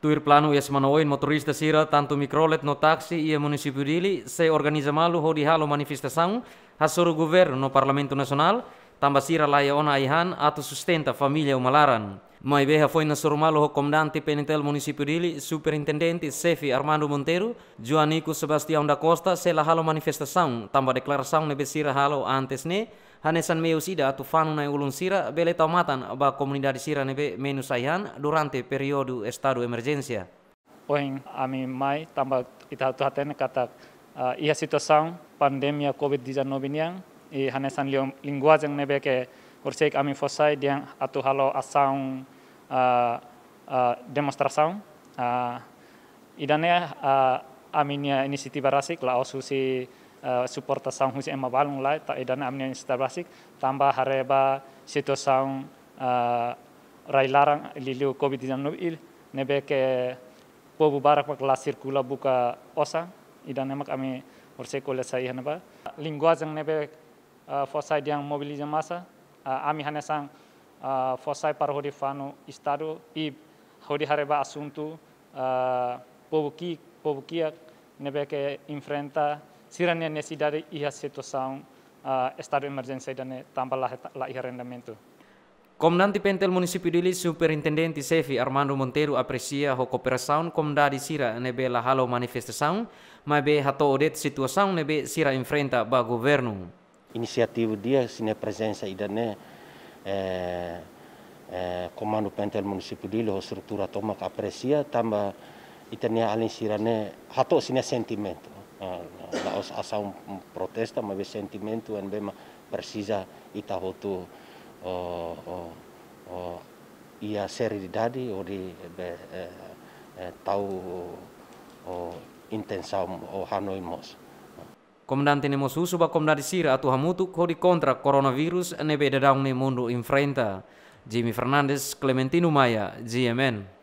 Tuirplano ias manoin motorista sira tanto mikrolet no taksi ia município dili se organiza malu ho di manifesta manifestação hasoro governo no parlamento nasional tambah sira laya ona aihan atau sustenta familia umalaran. Mai beha foi na sormalo comandante penitel município dili, superintendente Sefi Armando Monteiro, Juanico Sebastião da Costa, sela halo manifestação, tamba deklarasaun ne besira halo antes ne, hanesan meu sida atu fanu na ulun sira bele taumatan ba komunidade sira nebe menu saihan durante periodu estado emergencia. Oin ami mai tamba itatu haten kata uh, ia situasaun pandemia COVID-19 niang, i hanesan zeng nebe ke Ursik Amin Fosai dia atau atu halo asang uh, eh, uh, eh, demonstrasi. uh, eh, ya, e uh, aminnya minha rasik lah osu si uh, husi ema balung lah tak idane ya a ya inisiatif iniciativa rasik tamba hareba asang uh, larang liliu covid 19 il nebe ke pobu barak pak la circula buka osa idane mak ami cursei kolesa ihanaba linguagem nebe uh, Fosai de mobilisasi masa Ah, ami hanesan ah, fosai para hori fano estado e hori hareba assunto povo que povo que neve que enfrenta sirane necessidade e a situação estado emergência dan tambah lah rendamento arrendamento Komnanti Pentel Munisipi Dili Superintendente Sefi Armando Montero apresia ho cooperação comda de Sira nebe la halo manifestação, mas hato odet situação nebe Sira enfrenta ba governo. iniciativa dia sine presença idane eh, eh, komando pentel munisipu dilo struktura tomak apresia tambah eh, itania alin sirane hato sine sentimento uh, eh, laos asa un protesta ma ve sentimento en bema precisa ita hotu o, o ia seri di seriedade ou de eh, eh, tau o intensão o Hanoi mos. Komandan mo susu ba di sira atu hamutu di kontra coronavirus be dadang ne mundu infrenta. Jimmy Fernandes, Clementino Maya, GMN.